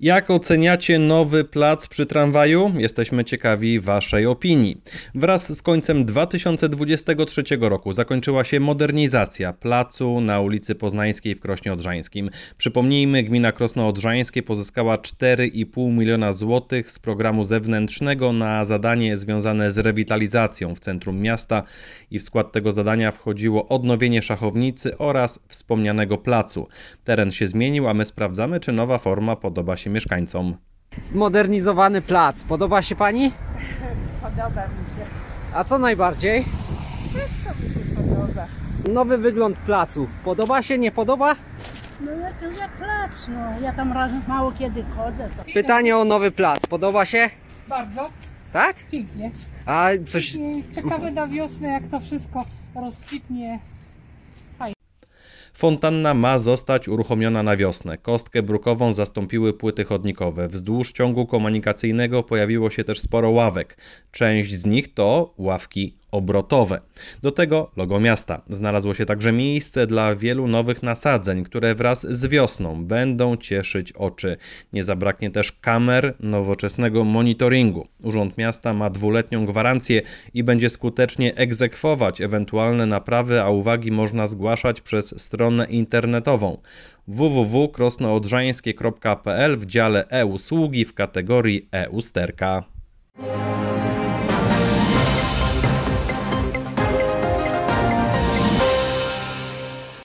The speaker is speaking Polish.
Jak oceniacie nowy plac przy tramwaju? Jesteśmy ciekawi Waszej opinii. Wraz z końcem 2023 roku zakończyła się modernizacja placu na ulicy Poznańskiej w Krośnie Odrzańskim. Przypomnijmy, gmina Krosno Odrzańskie pozyskała 4,5 miliona złotych z programu zewnętrznego na zadanie związane z rewitalizacją w centrum miasta i w skład tego zadania wchodziło odnowienie szachownicy oraz wspomnianego placu. Teren się zmienił, a my sprawdzamy, czy nowa forma podoba się naszym mieszkańcom. Zmodernizowany plac. Podoba się Pani? Podoba mi się. A co najbardziej? Wszystko mi się podoba. Nowy wygląd placu. Podoba się, nie podoba? No jak, jak plac, no. Ja tam raz mało kiedy chodzę. To... Pytanie o nowy plac. Podoba się? Bardzo. Tak? Pięknie. A coś... Pięknie. Ciekawe na wiosnę, jak to wszystko rozkwitnie. Fontanna ma zostać uruchomiona na wiosnę. Kostkę brukową zastąpiły płyty chodnikowe. Wzdłuż ciągu komunikacyjnego pojawiło się też sporo ławek. Część z nich to ławki obrotowe. Do tego logo miasta. Znalazło się także miejsce dla wielu nowych nasadzeń, które wraz z wiosną będą cieszyć oczy. Nie zabraknie też kamer nowoczesnego monitoringu. Urząd Miasta ma dwuletnią gwarancję i będzie skutecznie egzekwować ewentualne naprawy, a uwagi można zgłaszać przez stronę internetową www.krosnoodrzańskie.pl w dziale e-usługi w kategorii e-usterka.